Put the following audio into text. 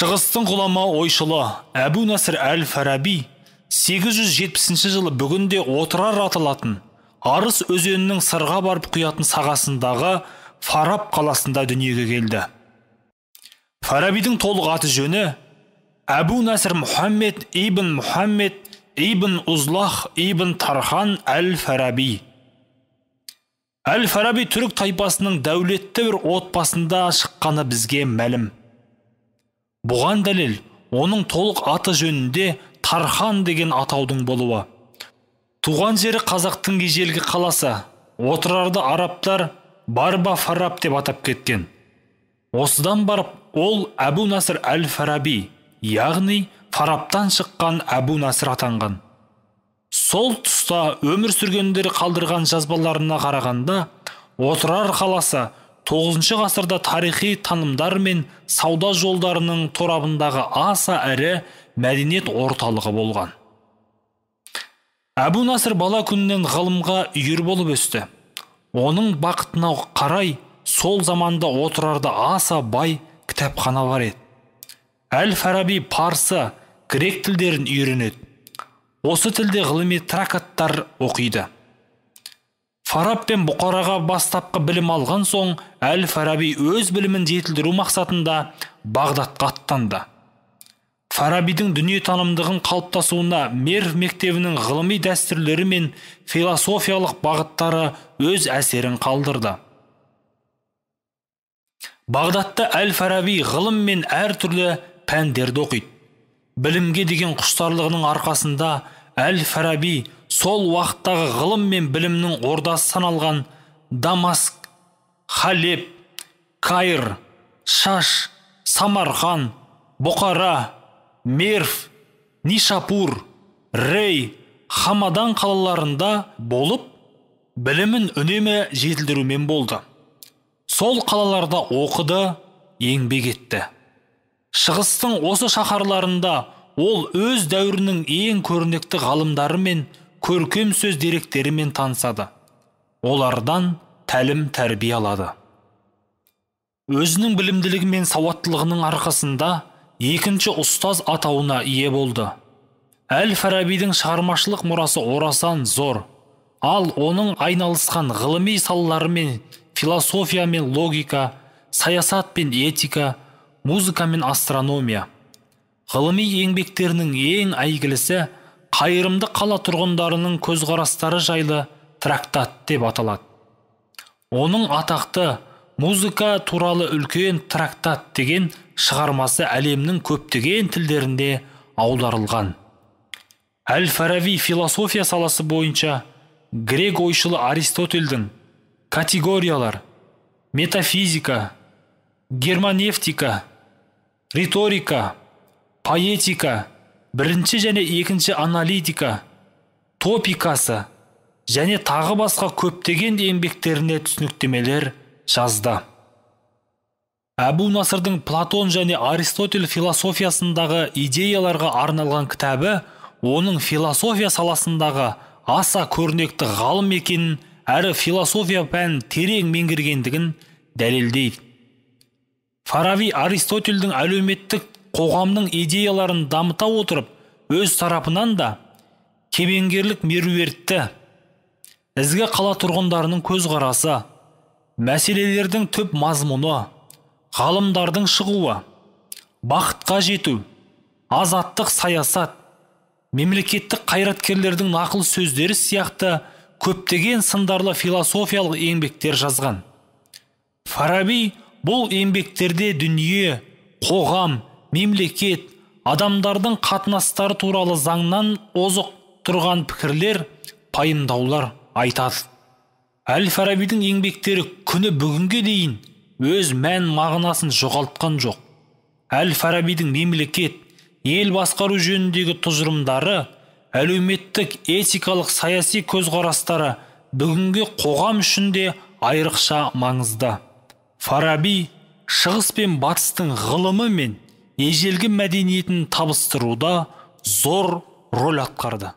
шығыстың ғұлама ойшылы әбу насыр әл фараби 870 жылы бүгінде отырар аталатын арыс өзенінің сырға барып құятын сағасындағы фараб қаласында дүниеге келді фарабидің толық аты жөні әбу насыр мұхаммед ибн мұхаммед ибн узлах ибн тархан әл фараби әл фараби түрік тайпасының дәулетті бір отбасында шыққаны бізге мәлім бұған дәлел оның толық аты жөнінде тархан деген атаудың болуы туған жері қазақтың ежелгі қаласы отырарды арабтар барба фараб деп атап кеткен осыдан барып ол әбу насыр әл фараби яғни фарабтан шыққан әбу насыр атанған сол тұста өмір сүргендер қалдырған жазбаларына қарағанда отырар қаласы тоғызыншы ғасырда тарихи танымдар мен сауда жолдарының торабындағы аса ірі мәдениет орталығы болған әбу насыр бала күнінен ғылымға үйір болып өсті оның бақытына қарай сол заманда отырарда аса бай кітапхана бар еді әл фараби парсы грек тілдерін үйренеді осы тілде ғылыми тракаттар оқиды фараб пен бұқараға бастапқы білім алған соң әл фараби өз білімін жетілдіру мақсатында бағдатқа аттанды фарабидің дүниетанымдығын қалыптасуына мерв мектебінің ғылыми дәстүрлері мен философиялық бағыттары өз әсерін қалдырды бағдатта әл фараби ғылым мен әртүрлі пәндерді оқиды білімге деген құштарлығының арқасында әл фараби сол уақыттағы ғылым мен білімнің ордасы саналған дамаск халеп каир шаш самарқан бұқара Мерф, нишапур рей хамадан қалаларында болып білімін үнемі жетілдірумен болды сол қалаларда оқыды еңбек етті шығыстың осы шаһарларында ол өз дәуірінің ең көрнекті ғалымдары мен көркем сөз деректерімен танысады олардан тәлім тәрбие алады өзінің білімділігі мен сауаттылығының арқасында екінші ұстаз атауына ие болды әл фарабидің шығармашылық мұрасы орасан зор ал оның айналысқан ғылыми мен философия мен логика саясат пен этика музыка мен астрономия ғылыми еңбектерінің ең әйгілісі қайырымды қала тұрғындарының көзқарастары жайлы трактат деп аталады оның атақты музыка туралы үлкен трактат деген шығармасы әлемнің көптеген тілдерінде аударылған әл фараби философия саласы бойынша грек ойшылы аристотельдің категориялар метафизика германевтика риторика поэтика бірінші және екінші аналитика топикасы және тағы басқа көптеген еңбектеріне түсініктемелер жазды әбу насырдың платон және аристотель философиясындағы идеяларға арналған кітабы оның философия саласындағы аса көрнекті ғалым екенін әрі философия пәнін терең меңгергендігін дәлелдейді фарави аристотельдің әлеуметтік қоғамның идеяларын дамыта отырып өз тарапынан да кемеңгерлік меруертті ізгі қала тұрғындарының көзқарасы мәселелердің түп мазмұны ғалымдардың шығуы бақытқа жету азаттық саясат мемлекеттік қайраткерлердің нақыл сөздері сияқты көптеген сындарлы философиялық еңбектер жазған фараби бұл еңбектерде дүние қоғам мемлекет адамдардың қатынастары туралы заңнан озық тұрған пікірлер пайымдаулар айтады әл фарабидің еңбектері күні бүгінге дейін өз мән мағынасын жоғалтқан жоқ әл фарабидің мемлекет ел басқару жөніндегі тұжырымдары әлеуметтік этикалық саяси көзқарастары бүгінгі қоғам үшін де айрықша маңызды фараби шығыс пен батыстың ғылымы мен ежелгі мәдениетін табыстыруда зор рөл атқарды